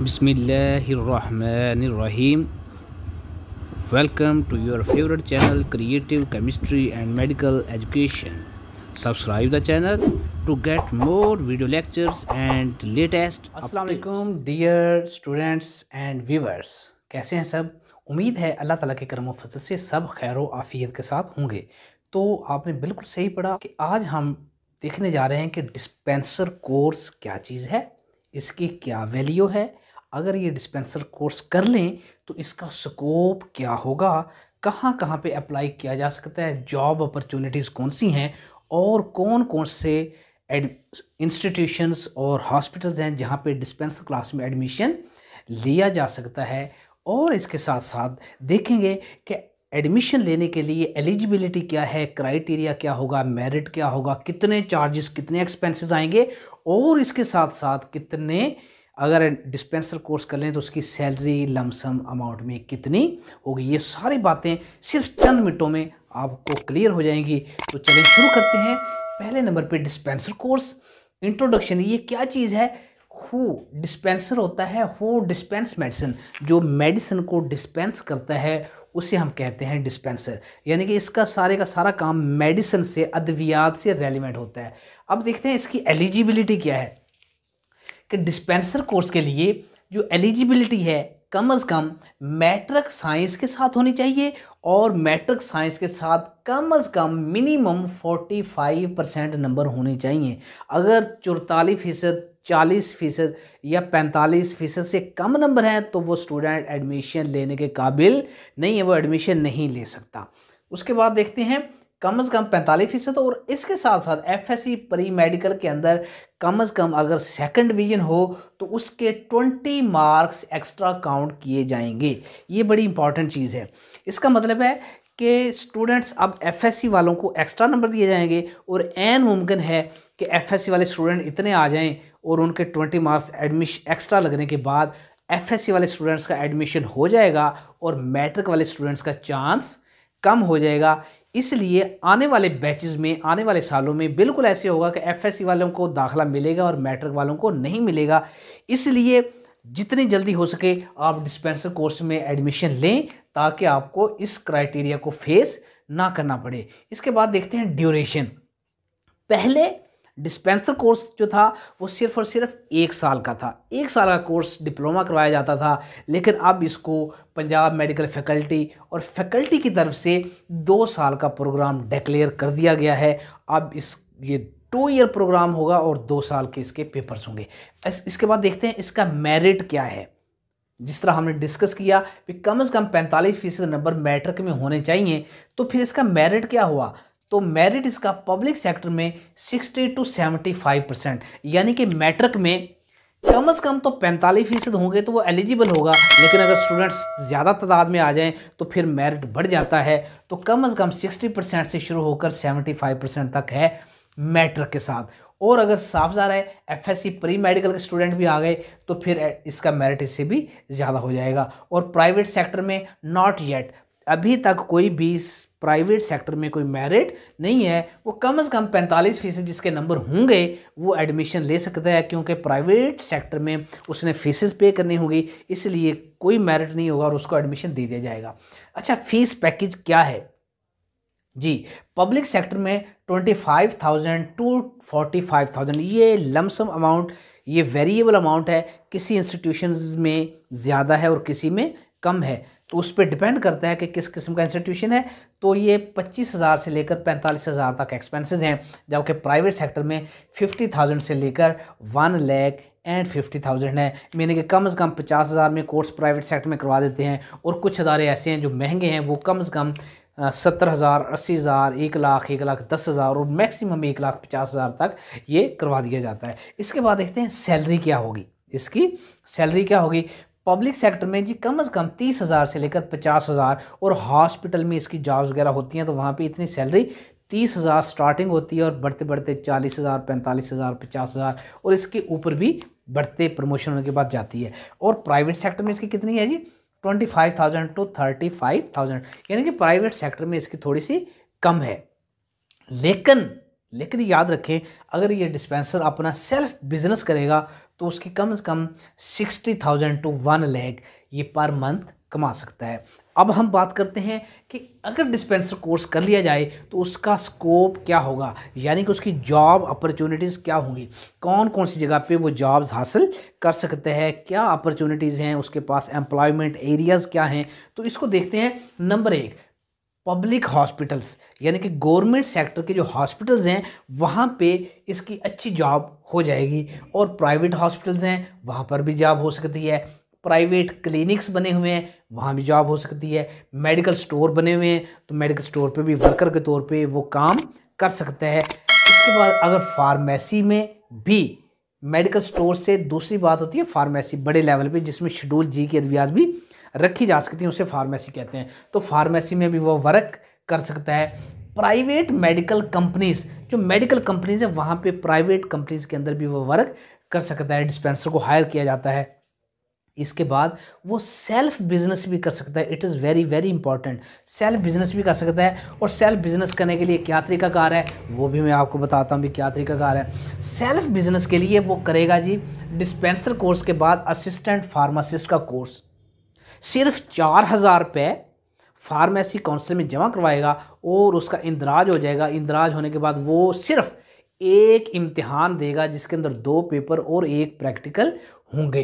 बिसमीम welcome to your favourite channel creative chemistry and medical education subscribe the channel to get more video lectures and latest अस्सलाम dear students and viewers कैसे हैं सब उम्मीद है अल्लाह ताला के करम फसल से सब खैर आफियत के साथ होंगे तो आपने बिल्कुल सही पढ़ा कि आज हम देखने जा रहे हैं कि डिस्पेंसर कोर्स क्या चीज़ है इसकी क्या वैल्यू है अगर ये डिस्पेंसर कोर्स कर लें तो इसका स्कोप क्या होगा कहाँ कहाँ पे अप्लाई किया जा सकता है जॉब अपॉर्चुनिटीज़ कौन सी हैं और कौन कौन से इंस्टीट्यूशंस और हॉस्पिटल्स हैं जहाँ पे डिस्पेंसर क्लास में एडमिशन लिया जा सकता है और इसके साथ साथ देखेंगे कि एडमिशन लेने के लिए एलिजिबिलिटी क्या है क्राइटेरिया क्या होगा मेरिट क्या होगा कितने चार्जेस कितने एक्सपेंसेस आएंगे और इसके साथ साथ कितने अगर डिस्पेंसर कोर्स कर लें तो उसकी सैलरी लमसम अमाउंट में कितनी होगी ये सारी बातें सिर्फ चंद मिनटों में आपको क्लियर हो जाएंगी तो चलें शुरू करते हैं पहले नंबर पे डिस्पेंसर कोर्स इंट्रोडक्शन ये क्या चीज़ है हु डिस्पेंसर होता है हु डिस्पेंस मेडिसिन जो मेडिसिन को डिस्पेंस करता है उसे हम कहते हैं डिस्पेंसर यानी कि इसका सारे का सारा काम मेडिसिन से अद्वियात से रेलिवेंट होता है अब देखते हैं इसकी एलिजिबिलिटी क्या है कि डिस्पेंसर कोर्स के लिए जो एलिजिबिलिटी है कम अज़ कम मैट्रिक साइंस के साथ होनी चाहिए और मैट्रिक साइंस के साथ कम अज़ कम मिनिमम 45 परसेंट नंबर होने चाहिए अगर चौतालीस फीसद चालीस फीसद या पैंतालीस फीसद से कम नंबर हैं तो वो स्टूडेंट एडमिशन लेने के काबिल नहीं है वो एडमिशन नहीं ले सकता उसके बाद देखते हैं कम से कम पैंतालीस फीसद और इसके साथ साथ सी प्री मेडिकल के अंदर कम से कम अगर सेकंड डिवीजन हो तो उसके ट्वेंटी मार्क्स एक्स्ट्रा काउंट किए जाएंगे ये बड़ी इंपॉर्टेंट चीज़ है इसका मतलब है कि स्टूडेंट्स अब सी वालों को एक्स्ट्रा नंबर दिए जाएंगे और एन मुमकिन है कि सी वाले स्टूडेंट इतने आ जाएँ और उनके ट्वेंटी मार्क्स एडमिश एक्स्ट्रा लगने के बाद सी वाले स्टूडेंट्स का एडमिशन हो जाएगा और मैट्रिक वाले स्टूडेंट्स का चांस कम हो जाएगा इसलिए आने वाले बैचेज में आने वाले सालों में बिल्कुल ऐसे होगा कि एफ वालों को दाखिला मिलेगा और मैट्रिक वालों को नहीं मिलेगा इसलिए जितनी जल्दी हो सके आप डिस्पेंसर कोर्स में एडमिशन लें ताकि आपको इस क्राइटेरिया को फेस ना करना पड़े इसके बाद देखते हैं ड्यूरेशन पहले डिस्पेंसर कोर्स जो था वो सिर्फ और सिर्फ एक साल का था एक साल का कोर्स डिप्लोमा करवाया जाता था लेकिन अब इसको पंजाब मेडिकल फैकल्टी और फैकल्टी की तरफ से दो साल का प्रोग्राम डिक्लेयर कर दिया गया है अब इस ये टू ईयर प्रोग्राम होगा और दो साल के इसके पेपर्स होंगे इस, इसके बाद देखते हैं इसका मेरिट क्या है जिस तरह हमने डिस्कस किया कि कम से कम पैंतालीस फीसद नंबर मैट्रिक में होने चाहिए तो फिर इसका मेरिट क्या हुआ तो मेरिट इसका पब्लिक सेक्टर में 60 टू 75 परसेंट यानी कि मैट्रिक में कम से कम तो पैंतालीस फीसद होंगे तो वो एलिजिबल होगा लेकिन अगर स्टूडेंट्स ज़्यादा तादाद में आ जाएं तो फिर मेरिट बढ़ जाता है तो कम से कम 60 परसेंट से शुरू होकर 75 परसेंट तक है मैट्रिक के साथ और अगर साफ जा रहा है एफएससी प्री मेडिकल के स्टूडेंट भी आ गए तो फिर इसका मेरिट इससे भी ज़्यादा हो जाएगा और प्राइवेट सेक्टर में नॉट येट अभी तक कोई भी प्राइवेट सेक्टर में कोई मेरिट नहीं है वो कम से कम 45 फीसद जिसके नंबर होंगे वो एडमिशन ले सकता है क्योंकि प्राइवेट सेक्टर में उसने फीसेस पे करनी होगी इसलिए कोई मेरिट नहीं होगा और उसको एडमिशन दे दिया जाएगा अच्छा फीस पैकेज क्या है जी पब्लिक सेक्टर में twenty five thousand to forty five thousand ये लमसम अमाउंट ये वेरिएबल अमाउंट है किसी इंस्टीट्यूशन में ज़्यादा है और किसी में कम है तो उस पर डिपेंड करता है कि किस किस्म का इंस्टीट्यूशन है तो ये पच्चीस हज़ार से लेकर पैंतालीस हज़ार तक एक्सपेंसेस हैं जबकि प्राइवेट सेक्टर में फिफ्टी थाउजेंड से लेकर one lakh and fifty thousand है मैंने कि कम से कम पचास हज़ार में कोर्स प्राइवेट सेक्टर में करवा देते हैं और कुछ अदारे ऐसे हैं जो महंगे हैं वो कम से कम सत्तर हज़ार अस्सी हज़ार एक लाख एक लाख दस हज़ार और मैक्सिमम एक लाख पचास हज़ार तक ये करवा दिया जाता है इसके बाद देखते हैं सैलरी क्या होगी इसकी सैलरी क्या होगी पब्लिक सेक्टर में जी कम से कम तीस हज़ार से लेकर पचास हज़ार और हॉस्पिटल में इसकी जॉब्स वगैरह होती हैं तो वहाँ पे इतनी सैलरी तीस हज़ार स्टार्टिंग होती है और बढ़ते बढ़ते चालीस हज़ार पैंतालीस हज़ार पचास हज़ार और इसके ऊपर भी बढ़ते प्रमोशन होने के बाद जाती है और प्राइवेट सेक्टर में इसकी कितनी है जी twenty five thousand to thirty five thousand यानी कि प्राइवेट सेक्टर में इसकी थोड़ी सी कम है लेकिन लेकिन याद रखें अगर ये डिस्पेंसर अपना सेल्फ बिजनेस करेगा तो उसकी कम से कम sixty thousand to one lakh ये पर मंथ कमा सकता है अब हम बात करते हैं कि अगर डिस्पेंसर कोर्स कर लिया जाए तो उसका स्कोप क्या होगा यानी कि उसकी जॉब अपॉर्चुनिटीज़ क्या होंगी कौन कौन सी जगह पे वो जॉब्स हासिल कर सकते हैं क्या अपॉर्चुनिटीज़ हैं उसके पास एम्प्लॉयमेंट एरियाज़ क्या हैं तो इसको देखते हैं नंबर एक पब्लिक हॉस्पिटल्स यानी कि गवर्नमेंट सेक्टर के जो हॉस्पिटल्स हैं वहाँ पे इसकी अच्छी जॉब हो जाएगी और प्राइवेट हॉस्पिटल्स हैं वहाँ पर भी जॉब हो सकती है प्राइवेट क्लिनिक्स बने हुए हैं वहाँ भी जॉब हो सकती है मेडिकल स्टोर बने हुए हैं तो मेडिकल स्टोर पे भी वर्कर के तौर पे वो काम कर सकते हैं इसके बाद अगर फार्मेसी में भी मेडिकल स्टोर से दूसरी बात होती है फार्मेसी बड़े लेवल पे जिसमें शेड्यूल जी की अद्वियात भी रखी जा सकती हैं उसे फार्मेसी कहते हैं तो फार्मेसी में भी वो वर्क कर सकता है प्राइवेट मेडिकल कंपनीज़ जो मेडिकल कंपनीज़ हैं वहाँ पे प्राइवेट कंपनीज़ के अंदर भी वो वर्क कर सकता है डिस्पेंसर को हायर किया जाता है इसके बाद वो सेल्फ बिज़नेस भी कर सकता है it is very very important self business भी कर सकता है और सेल्फ बिज़नेस करने के लिए क्या तरीकाकार है वो भी मैं आपको बताता हूँ भी क्या तरीकाकार है सेल्फ बिज़नेस के लिए वो करेगा जी डिस्पेंसर कोर्स के बाद असिस्टेंट फार्मासिस्ट का कोर्स सिर्फ चार हज़ार रुपये फार्मेसी काउंसिल में जमा करवाएगा और उसका इंदराज हो जाएगा इंदराज होने के बाद वो सिर्फ एक इम्तिहान देगा जिसके अंदर दो पेपर और एक प्रैक्टिकल होंगे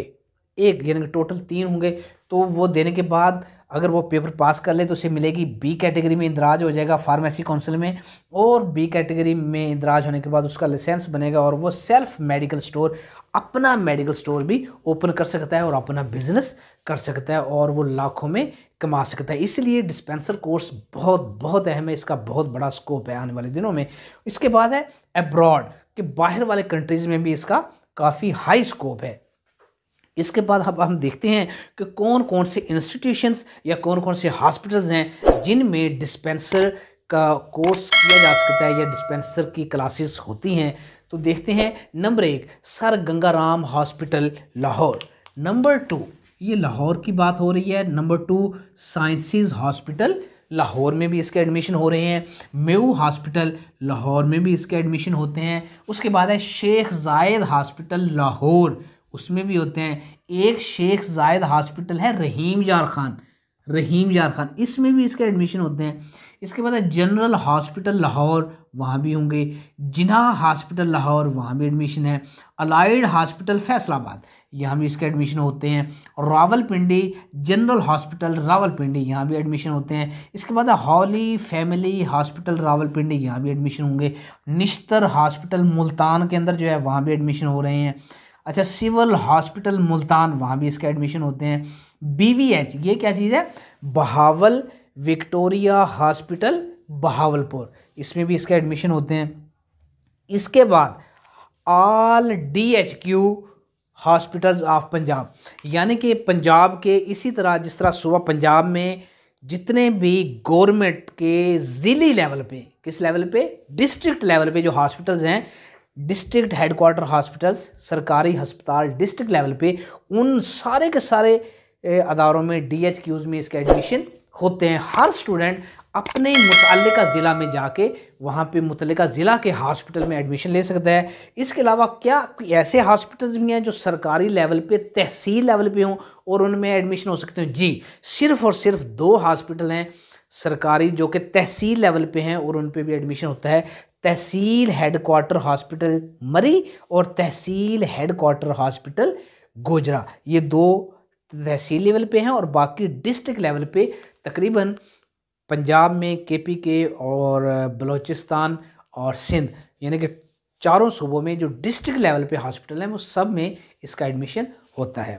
एक यानी कि टोटल तीन होंगे तो वो देने के बाद अगर वो पेपर पास कर ले तो उसे मिलेगी बी कैटेगरी में इंदराज हो जाएगा फार्मेसी काउंसिल में और बी कैटेगरी में इंदराज होने के बाद उसका लाइसेंस बनेगा और वो सेल्फ मेडिकल स्टोर अपना मेडिकल स्टोर भी ओपन कर सकता है और अपना बिजनेस कर सकता है और वो लाखों में कमा सकता है इसलिए डिस्पेंसर कोर्स बहुत बहुत अहम है इसका बहुत बड़ा स्कोप है आने वाले दिनों में इसके बाद है अब्रॉड कि बाहर वाले कंट्रीज़ में भी इसका काफ़ी हाई स्कोप है इसके बाद अब हम देखते हैं कि कौन कौन से इंस्टीट्यूशंस या कौन कौन से हॉस्पिटल्स हैं जिनमें डिस्पेंसर का कोर्स किया जा सकता है या डिस्पेंसर की क्लासेस होती हैं तो देखते हैं नंबर एक sir Gangaram hospital Lahore number two ये लाहौर की बात हो रही है number two services hospital Lahore में भी इसके एडमिशन हो रहे हैं मेऊ हॉस्पिटल लाहौर में भी इसके एडमिशन होते हैं उसके बाद है शेख जायद हॉस्पिटल लाहौर उसमें भी होते हैं एक शेख जायद हॉस्पिटल है रहीम यार खान रहीम यार खान इसमें भी इसके एडमिशन होते हैं इसके बाद जनरल हॉस्पिटल लाहौर वहाँ भी होंगे जिना हॉस्पिटल लाहौर वहाँ भी एडमिशन है अलाइड हॉस्पिटल फैसलाबाद यहाँ भी इसके एडमिशन होते हैं और रावलपिंडी जनरल हॉस्पिटल रावलपिंडी यहाँ भी एडमिशन होते हैं इसके बाद हॉली फैमिली हॉस्पिटल रावलपिंडी यहाँ भी एडमिशन होंगे निश्तर हॉस्पिटल मुल्तान के अंदर जो है वहाँ भी एडमिशन हो रहे हैं अच्छा सिविल हॉस्पिटल मुल्तान वहाँ भी इसके एडमिशन होते हैं बीवीएच ये क्या चीज़ है बहावल विक्टोरिया हॉस्पिटल बहावलपुर इसमें भी इसके एडमिशन होते हैं इसके बाद all D H Q hospitals of Punjab यानी कि पंजाब के इसी तरह जिस तरह सुबह पंजाब में जितने भी गवर्नमेंट के ज़िली लेवल पे किस लेवल पे डिस्ट्रिक्ट लेवल पे जो हॉस्पिटल्स हैं डिस्ट्रिक्ट हेडक्वार्टर हॉस्पिटल्स सरकारी हस्पताल डिस्ट्रिक्ट लेवल पे उन सारे के सारे अदारों में डी एच क्यूज़ में इसका एडमिशन होते हैं हर स्टूडेंट अपने मुतल ज़िला में जाके वहाँ पे मुतल ज़िला के हॉस्पिटल में एडमिशन ले सकता है इसके अलावा क्या ऐसे हॉस्पिटल्स भी हैं जो सरकारी लेवल पे तहसील लेवल पे हों और उनमें एडमिशन हो सकते हैं जी सिर्फ़ और सिर्फ दो हॉस्पिटल हैं सरकारी जो कि तहसील लेवल पे हैं और उन पे भी एडमिशन होता है तहसील हेडक्वार्टर हॉस्पिटल मरी और तहसील हेडक्वार्टर हॉस्पिटल गोजरा ये दो तहसील लेवल पे हैं और बाकी डिस्ट्रिक्ट लेवल पे तकरीबन पंजाब में पी के और बलूचिस्तान और सिंध यानी कि चारों सूबों में जो डिस्ट्रिक्ट लेवल पे हॉस्पिटल हैं वो सब में इसका एडमिशन होता है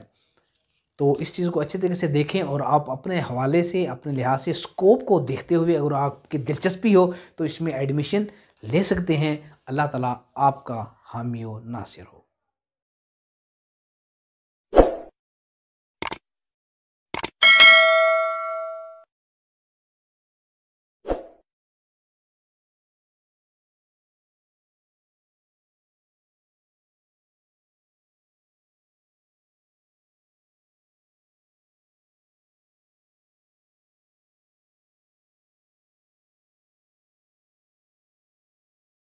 तो इस चीज़ को अच्छे तरीके से देखें और आप अपने हवाले से अपने लिहाज से स्कोप को देखते हुए अगर आपकी दिलचस्पी हो तो इसमें एडमिशन ले सकते हैं अल्लाह ताला आपका हामी व नासिर हो